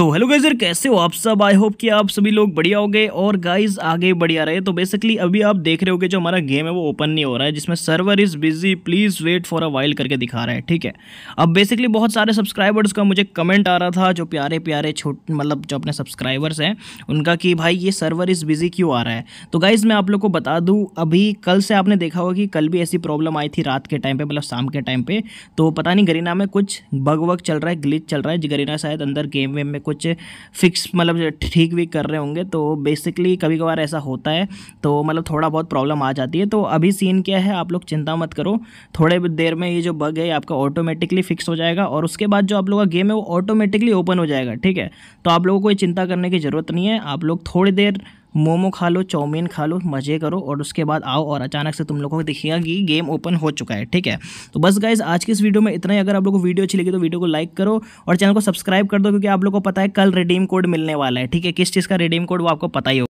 तो hello guys कैसे हो आप सब आई होप कि आप सभी लोग बढ़िया हो गए और गाइज आगे बढ़िया रहे तो बेसिकली अभी आप देख रहे हो जो हमारा गेम है वो ओपन नहीं हो रहा है जिसमें server is busy please wait for a while करके दिखा रहा है ठीक है अब बेसिकली बहुत सारे सब्सक्राइबर्स का मुझे कमेंट आ रहा था जो प्यारे प्यारे छोट मतलब जो अपने सब्सक्राइबर्स हैं उनका कि भाई ये सर्वर इज़ बिज़ी क्यों आ रहा है तो गाइज़ मैं आप लोग को बता दूँ अभी कल से आपने देखा होगा कि कल भी ऐसी प्रॉब्लम आई थी रात के टाइम पर मतलब शाम के टाइम पर तो पता नहीं गरीना में कुछ बग वग चल रहा है ग्लिच चल रहा है गरीना शायद अंदर गेम वेम में कुछ फिक्स मतलब ठीक भी कर रहे होंगे तो बेसिकली कभी कभार ऐसा होता है तो मतलब थोड़ा बहुत प्रॉब्लम आ जाती है तो अभी सीन क्या है आप लोग चिंता मत करो थोड़े देर में ये जो बग है आपका ऑटोमेटिकली फिक्स हो जाएगा और उसके बाद जो आप लोग का गेम है वो ऑटोमेटिकली ओपन हो जाएगा ठीक है तो आप लोगों को कोई चिंता करने की ज़रूरत नहीं है आप लोग थोड़ी देर मोमो खा लो चाउमीन खा लो मज़े करो और उसके बाद आओ और अचानक से तुम लोगों को दिखेगा कि गेम ओपन हो चुका है ठीक है तो बस गाइज आज की इस वीडियो में इतना ही अगर आप लोगों को वीडियो अच्छी लगी तो वीडियो को लाइक करो और चैनल को सब्सक्राइब कर दो क्योंकि आप लोग को पता है कल रिडीम कोड मिलने वाला है ठीक है किस चीज़ का रिडीम कोड वो आपको पता ही होगा